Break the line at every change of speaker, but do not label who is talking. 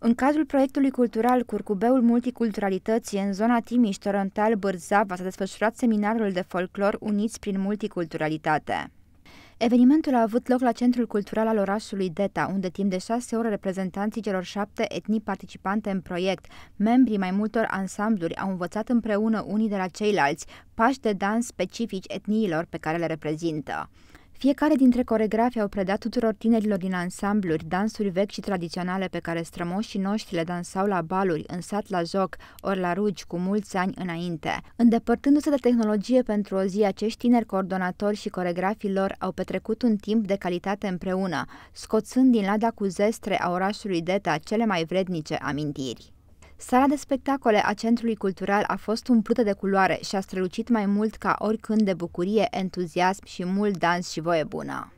În cadrul proiectului cultural Curcubeul Multiculturalității în zona Timiș, Torontal, Bârzava s-a desfășurat seminarul de folclor Uniți prin multiculturalitate. Evenimentul a avut loc la Centrul Cultural al orașului Deta, unde timp de șase ore reprezentanții celor șapte etnii participante în proiect, membrii mai multor ansambluri au învățat împreună unii de la ceilalți pași de dans specifici etniilor pe care le reprezintă. Fiecare dintre coregrafii au predat tuturor tinerilor din ansambluri dansuri vechi și tradiționale pe care strămoșii noștri le dansau la baluri, în sat la joc, ori la rugi cu mulți ani înainte. Îndepărtându-se de tehnologie pentru o zi, acești tineri coordonatori și coregrafii lor au petrecut un timp de calitate împreună, scoțând din lada cu zestre a orașului Deta cele mai vrednice amintiri. Sala de spectacole a Centrului Cultural a fost umplută de culoare și a strălucit mai mult ca oricând de bucurie, entuziasm și mult dans și voie bună.